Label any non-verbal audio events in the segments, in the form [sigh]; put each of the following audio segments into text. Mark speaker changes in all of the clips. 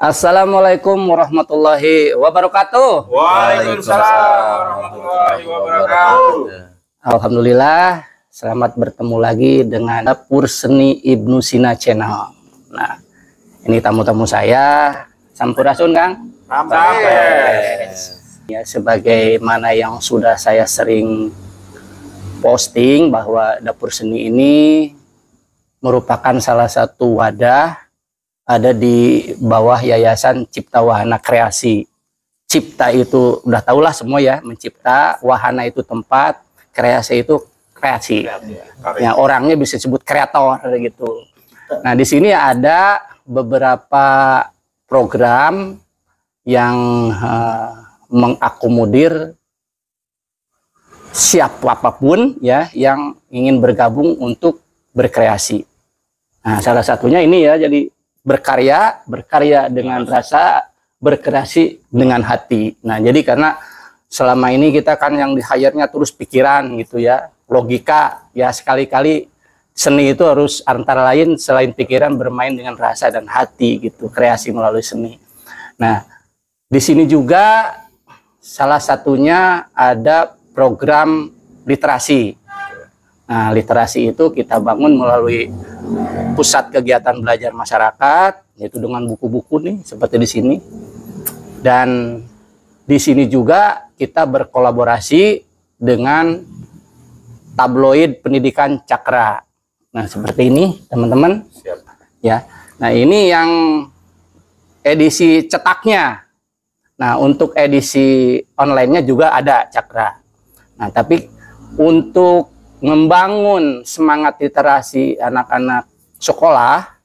Speaker 1: Assalamualaikum warahmatullahi wabarakatuh. Waalaikumsalam warahmatullahi wabarakatuh. Alhamdulillah, selamat bertemu lagi dengan Dapur Seni Ibnu Sina Channel. Nah, ini tamu-tamu saya, Sampurasun Kang. Sampai. Ya, sebagaimana yang sudah saya sering posting bahwa Dapur Seni ini merupakan salah satu wadah ada di bawah Yayasan Cipta Wahana Kreasi. Cipta itu udah tahulah semua ya, mencipta, wahana itu tempat, kreasi itu kreasi. Ya. ya, orangnya bisa disebut kreator gitu. Nah, di sini ada beberapa program yang uh, mengakomodir apapun ya yang ingin bergabung untuk berkreasi. Nah, salah satunya ini ya jadi berkarya, berkarya dengan rasa, berkreasi dengan hati. Nah, jadi karena selama ini kita kan yang di hire-nya terus pikiran gitu ya, logika, ya sekali-kali seni itu harus antara lain selain pikiran bermain dengan rasa dan hati gitu, kreasi melalui seni. Nah, di sini juga salah satunya ada program literasi. Nah, literasi itu kita bangun melalui pusat kegiatan belajar masyarakat yaitu dengan buku-buku nih seperti di sini dan di sini juga kita berkolaborasi dengan tabloid pendidikan Cakra nah seperti ini teman-teman ya nah ini yang edisi cetaknya nah untuk edisi onlinenya juga ada Cakra nah tapi untuk membangun semangat literasi anak-anak sekolah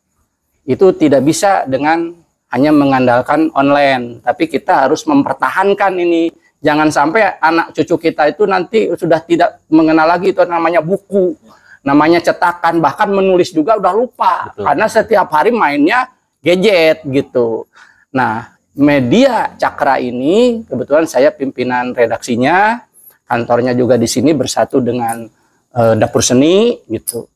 Speaker 1: itu tidak bisa dengan hanya mengandalkan online, tapi kita harus mempertahankan ini. Jangan sampai anak cucu kita itu nanti sudah tidak mengenal lagi itu namanya buku, namanya cetakan, bahkan menulis juga udah lupa Betul. karena setiap hari mainnya gadget gitu. Nah, media Cakra ini kebetulan saya pimpinan redaksinya, kantornya juga di sini bersatu dengan e, dapur seni gitu.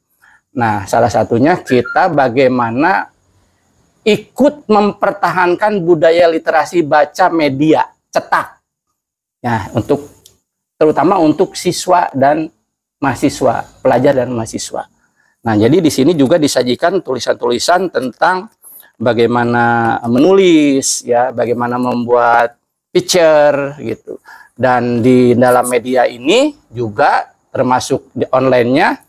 Speaker 1: Nah, salah satunya kita bagaimana ikut mempertahankan budaya literasi baca media cetak. Nah, untuk terutama untuk siswa dan mahasiswa, pelajar dan mahasiswa. Nah, jadi di sini juga disajikan tulisan-tulisan tentang bagaimana menulis ya, bagaimana membuat picture gitu. Dan di dalam media ini juga termasuk di online-nya,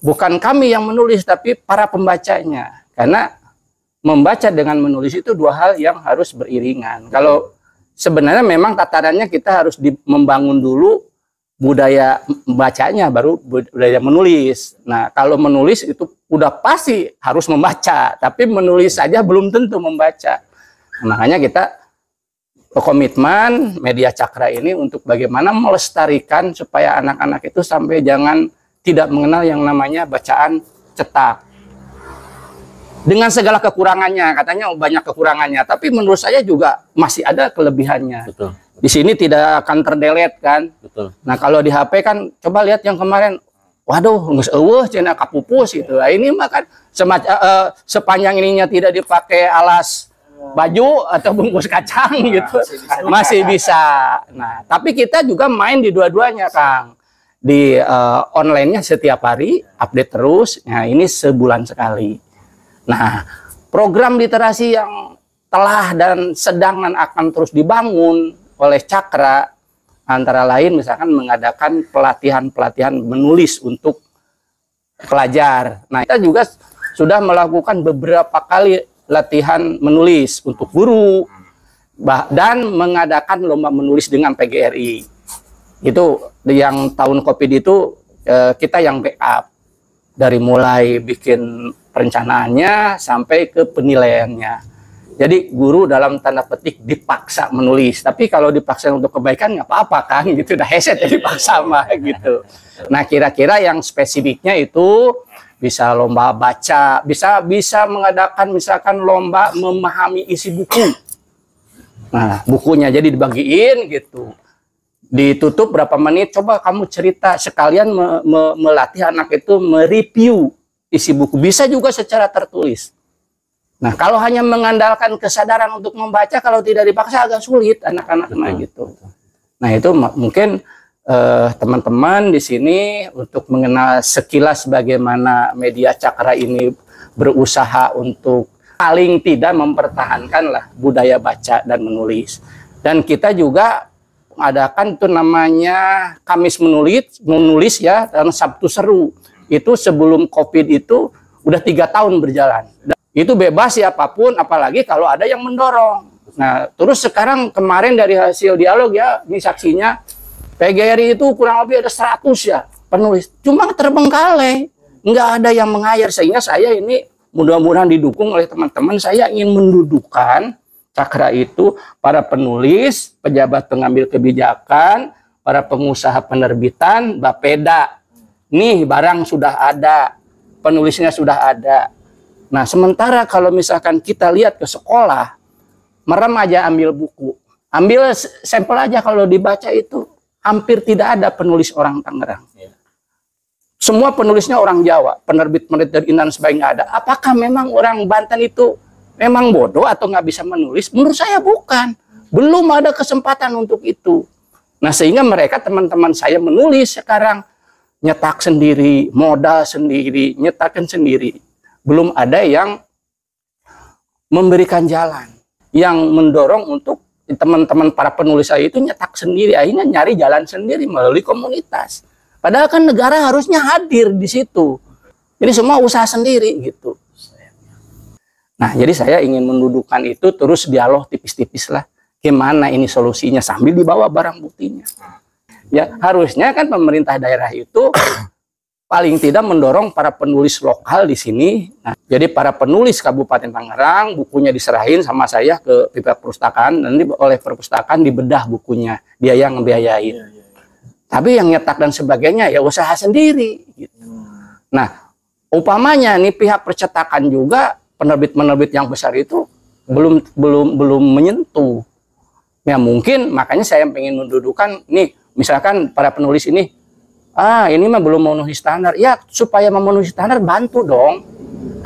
Speaker 1: bukan kami yang menulis tapi para pembacanya karena membaca dengan menulis itu dua hal yang harus beriringan kalau sebenarnya memang tatarannya kita harus membangun dulu budaya membacanya baru budaya menulis nah kalau menulis itu udah pasti harus membaca tapi menulis saja belum tentu membaca makanya kita komitmen media cakra ini untuk bagaimana melestarikan supaya anak-anak itu sampai jangan tidak mengenal yang namanya bacaan cetak. Dengan segala kekurangannya, katanya banyak kekurangannya, tapi menurut saya juga masih ada kelebihannya. Betul. Di sini tidak akan terdelet kan? Betul. Nah, kalau di HP kan coba lihat yang kemarin Waduh, nggak eueuh cina kapupus gitu. Nah, ini makan kan uh, sepanjang ininya tidak dipakai alas baju atau bungkus kacang nah, gitu masih bisa, masih bisa. Nah, tapi kita juga main di dua-duanya, Kang. Di uh, eh, online setiap hari update terus. Nah, ini sebulan sekali. Nah, program literasi yang telah dan sedang dan akan terus dibangun oleh Cakra antara lain misalkan mengadakan pelatihan-pelatihan menulis untuk pelajar. Nah, kita juga sudah melakukan beberapa kali latihan menulis untuk guru dan mengadakan lomba menulis dengan PGRI. Itu yang tahun Covid itu eh, kita yang backup dari mulai bikin perencanaannya sampai ke penilaiannya. Jadi guru dalam tanda petik dipaksa menulis. Tapi kalau dipaksa untuk kebaikan nggak apa-apa kan gitu. Udah heset ya dipaksa mah gitu. Nah kira-kira yang spesifiknya itu bisa lomba baca, bisa bisa mengadakan misalkan lomba memahami isi buku. Nah, bukunya jadi dibagiin gitu. Ditutup berapa menit, coba kamu cerita sekalian me me melatih anak itu mereview isi buku. Bisa juga secara tertulis. Nah, kalau hanya mengandalkan kesadaran untuk membaca kalau tidak dipaksa agak sulit anak-anak nah gitu. Nah, itu mungkin Eh, teman-teman uh, di sini untuk mengenal sekilas bagaimana media cakra ini berusaha untuk paling tidak mempertahankanlah budaya baca dan menulis. Dan kita juga mengadakan itu namanya Kamis menulis, menulis ya dan Sabtu seru. Itu sebelum COVID itu udah tiga tahun berjalan. Dan itu bebas siapapun, apalagi kalau ada yang mendorong. Nah, terus sekarang kemarin dari hasil dialog ya, ini saksinya PGRI itu kurang lebih ada 100 ya penulis. Cuma terbengkalai. Nggak ada yang mengayar Sehingga saya ini mudah-mudahan didukung oleh teman-teman. Saya ingin mendudukan cakra itu para penulis, pejabat pengambil kebijakan, para pengusaha penerbitan, Bapeda. Nih barang sudah ada, penulisnya sudah ada. Nah sementara kalau misalkan kita lihat ke sekolah, merem aja ambil buku. Ambil sampel aja kalau dibaca itu hampir tidak ada penulis orang Tangerang. Iya. Semua penulisnya orang Jawa, penerbit penerbit dari Inan sebaiknya ada. Apakah memang orang Banten itu memang bodoh atau nggak bisa menulis? Menurut saya bukan. Belum ada kesempatan untuk itu. Nah sehingga mereka teman-teman saya menulis sekarang nyetak sendiri, modal sendiri, nyetakan sendiri. Belum ada yang memberikan jalan yang mendorong untuk teman-teman para penulis saya itu nyetak sendiri akhirnya nyari jalan sendiri melalui komunitas padahal kan negara harusnya hadir di situ jadi semua usaha sendiri gitu nah jadi saya ingin mendudukan itu terus dialog tipis-tipis lah gimana ini solusinya sambil dibawa barang buktinya ya harusnya kan pemerintah daerah itu paling tidak mendorong para penulis lokal di sini. Nah, jadi para penulis Kabupaten Tangerang bukunya diserahin sama saya ke pihak perpustakaan nanti oleh perpustakaan dibedah bukunya dia yang ngebiayain. Ya, ya, Tapi yang nyetak dan sebagainya ya usaha sendiri. Gitu. Hmm. Nah, upamanya nih pihak percetakan juga penerbit-penerbit yang besar itu belum belum belum menyentuh. Ya mungkin makanya saya ingin mendudukan nih misalkan para penulis ini ah ini mah belum memenuhi standar. Ya supaya memenuhi standar bantu dong.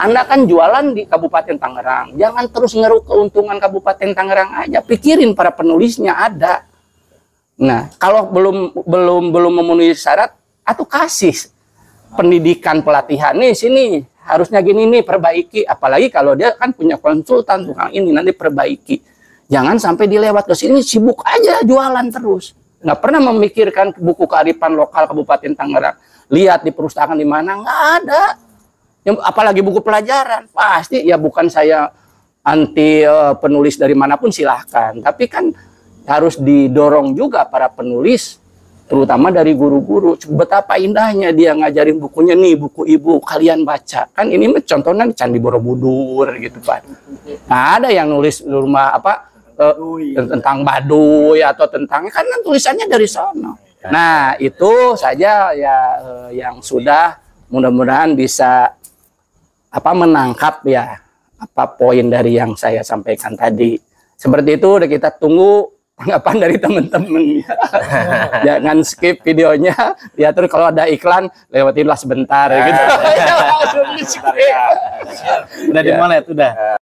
Speaker 1: Anda kan jualan di Kabupaten Tangerang. Jangan terus ngeruk keuntungan Kabupaten Tangerang aja. Pikirin para penulisnya ada. Nah, kalau belum belum belum memenuhi syarat atau kasih pendidikan pelatihan nih sini harusnya gini nih perbaiki apalagi kalau dia kan punya konsultan tukang ini nanti perbaiki jangan sampai dilewat ke sini sibuk aja jualan terus nggak pernah memikirkan buku kearifan lokal Kabupaten Tangerang. Lihat di perpustakaan di mana nggak ada. Apalagi buku pelajaran pasti ya bukan saya anti uh, penulis dari manapun silahkan. Tapi kan harus didorong juga para penulis terutama dari guru-guru betapa indahnya dia ngajarin bukunya nih buku ibu kalian baca kan ini contohnya Candi Borobudur gitu pak nah, ada yang nulis rumah apa uh, tentang Baduy atau tentang kan, kan tulisannya dari sana. Ya. Nah itu saja ya eh, yang sudah mudah-mudahan bisa apa menangkap ya apa poin dari yang saya sampaikan tadi. Seperti itu udah kita tunggu tanggapan dari teman-teman ya. [laughs] Jangan skip videonya. Ya terus kalau ada iklan lewatinlah sebentar gitu. dimulai [laughs] [laughs] ya, itu udah. Ya.